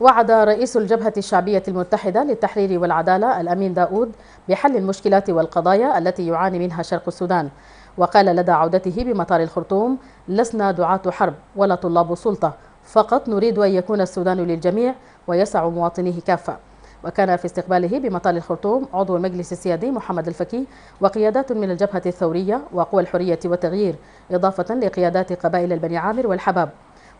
وعد رئيس الجبهة الشعبية المتحدة للتحرير والعدالة الأمين داود بحل المشكلات والقضايا التي يعاني منها شرق السودان وقال لدى عودته بمطار الخرطوم لسنا دعاة حرب ولا طلاب سلطة فقط نريد أن يكون السودان للجميع ويسع مواطنيه كافة وكان في استقباله بمطار الخرطوم عضو المجلس السيادي محمد الفكي وقيادات من الجبهة الثورية وقوى الحرية والتغيير إضافة لقيادات قبائل البني عامر والحباب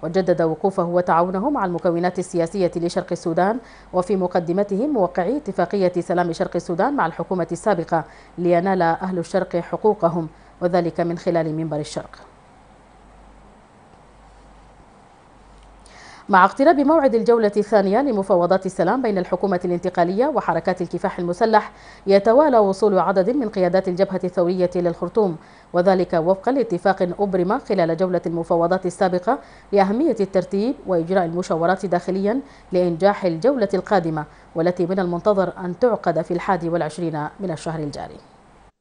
وجدد وقوفه وتعاونه مع المكونات السياسية لشرق السودان وفي مقدمتهم موقعي اتفاقية سلام شرق السودان مع الحكومة السابقة لينال أهل الشرق حقوقهم وذلك من خلال منبر الشرق مع اقتراب موعد الجولة الثانية لمفاوضات السلام بين الحكومة الانتقالية وحركات الكفاح المسلح يتوالى وصول عدد من قيادات الجبهة الثورية للخرطوم وذلك وفقا لاتفاق أبرم خلال جولة المفاوضات السابقة لأهمية الترتيب وإجراء المشاورات داخليا لإنجاح الجولة القادمة والتي من المنتظر أن تعقد في الحادي والعشرين من الشهر الجاري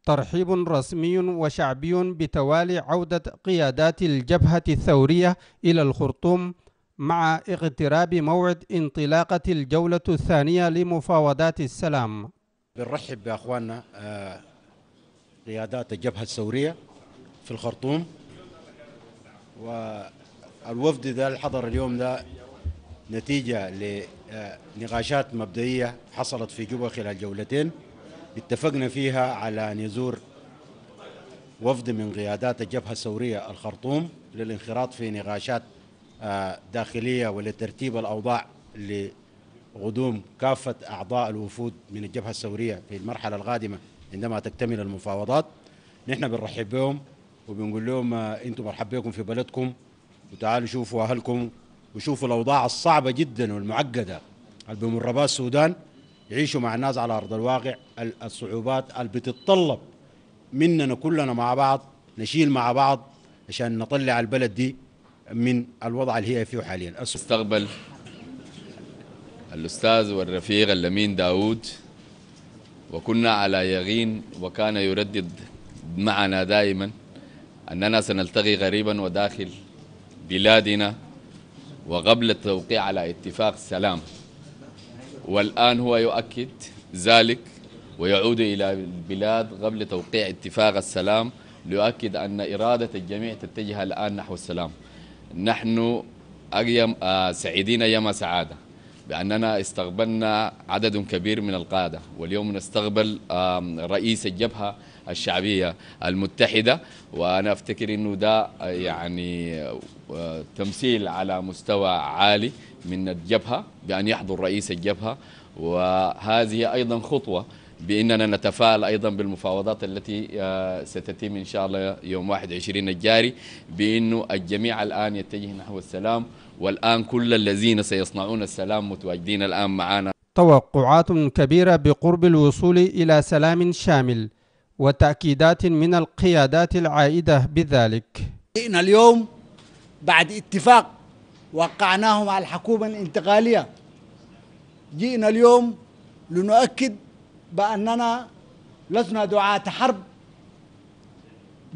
ترحيب رسمي وشعبي بتوالي عودة قيادات الجبهة الثورية إلى الخرطوم مع اقتراب موعد انطلاقة الجولة الثانية لمفاوضات السلام بنرحب بأخواننا آه، قيادات الجبهة الثورية في الخرطوم والوفد ده الحضر اليوم ده نتيجة لنقاشات آه، مبدئية حصلت في جوبا خلال جولتين اتفقنا فيها على أن يزور وفد من قيادات الجبهة الثورية الخرطوم للانخراط في نقاشات داخلية ولترتيب الأوضاع لقدوم كافة أعضاء الوفود من الجبهة الثورية في المرحلة القادمة عندما تكتمل المفاوضات نحن بنرحب بهم وبنقول لهم آه، أنتم مرحب بكم في بلدكم وتعالوا شوفوا أهلكم وشوفوا الأوضاع الصعبة جدا والمعقدة اللي بمر بها السودان يعيشوا مع الناس على أرض الواقع الصعوبات اللي بتتطلب مننا كلنا مع بعض نشيل مع بعض عشان نطلع البلد دي من الوضع اللي هي فيه حاليا استقبل الأستاذ والرفيق اللمين داود وكنا على يقين وكان يردد معنا دائما أننا سنلتقي غريبا وداخل بلادنا وقبل التوقيع على اتفاق سلام والآن هو يؤكد ذلك ويعود إلى البلاد قبل توقيع اتفاق السلام ليؤكد أن إرادة الجميع تتجه الآن نحو السلام نحن أيام آه، سعيدين أيام سعادة بأننا استقبلنا عدد كبير من القادة واليوم نستقبل رئيس الجبهة الشعبية المتحدة وأنا أفتكر أنه ده آه، يعني آه، تمثيل على مستوى عالي من الجبهة بأن يحضر رئيس الجبهة وهذه أيضا خطوة باننا نتفائل ايضا بالمفاوضات التي آه، ستتم ان شاء الله يوم 21 الجاري بانه الجميع الان يتجه نحو السلام والان كل الذين سيصنعون السلام متواجدين الان معنا توقعات كبيره بقرب الوصول الى سلام شامل وتاكيدات من القيادات العائده بذلك. جئنا اليوم بعد اتفاق وقعناه مع الحكومه الانتقاليه. جئنا اليوم لنؤكد بأننا لسنا دعاة حرب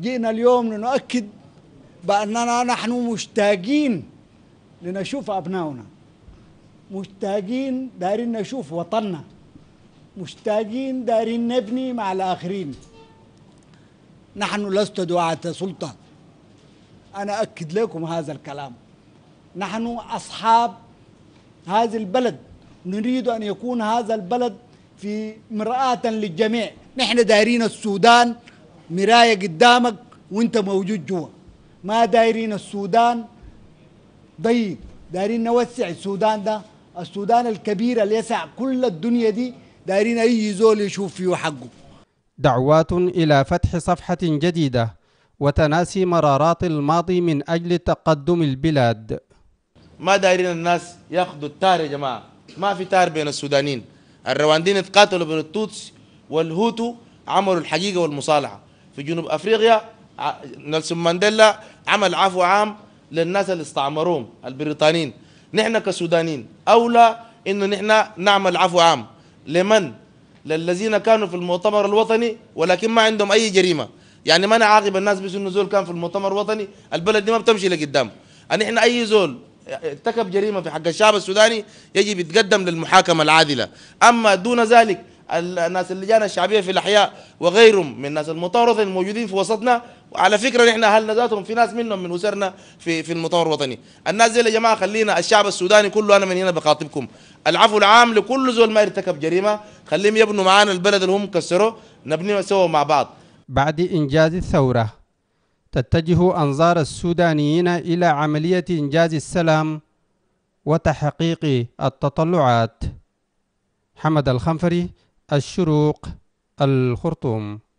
جئنا اليوم لنؤكد بأننا نحن مشتاقين لنشوف أبناؤنا مشتاقين دارين نشوف وطننا مشتاقين دارين نبني مع الآخرين نحن لست دعاة سلطة أنا أكد لكم هذا الكلام نحن أصحاب هذه البلد نريد أن يكون هذا البلد في مرآة للجميع نحن دايرين السودان مراية قدامك وانت موجود جوا ما دايرين السودان ضيق دايرين نوسع السودان ده السودان الكبير اللي يسع كل الدنيا دي دايرين اي زول يشوف فيه حقه دعوات الى فتح صفحه جديده وتناسي مرارات الماضي من اجل تقدم البلاد ما دايرين الناس ياخذوا التار يا جماعه ما في تار بين السودانيين الرواندين اتقاتلوا بين التوتس والهوتو عملوا الحقيقة والمصالحة في جنوب أفريقيا نيلسون مانديلا عمل عفو عام للناس اللي استعمروهم البريطانيين نحن كسودانيين أولى إنه نحن نعمل عفو عام لمن؟ للذين كانوا في المؤتمر الوطني ولكن ما عندهم أي جريمة يعني ما نعاقب الناس بس إنه زول كان في المؤتمر الوطني البلد دي ما بتمشي لقدام نحن أي زول ارتكب جريمه في حق الشعب السوداني يجب يتقدم للمحاكمه العادله اما دون ذلك الناس اللجان الشعبيه في الاحياء وغيرهم من الناس المتورطه الموجودين في وسطنا وعلى فكره نحن اهلنا ذاتهم في ناس منهم من اسرنا في في المطور الوطني الناس دي يا جماعه خلينا الشعب السوداني كله انا من هنا بخاطبكم العفو العام لكل زول ما ارتكب جريمه خليهم يبنوا معانا البلد اللي هم كسروه نبنيه سوا مع بعض بعد انجاز الثوره تتجه أنظار السودانيين إلى عملية إنجاز السلام وتحقيق التطلعات حمد الخنفري الشروق الخرطوم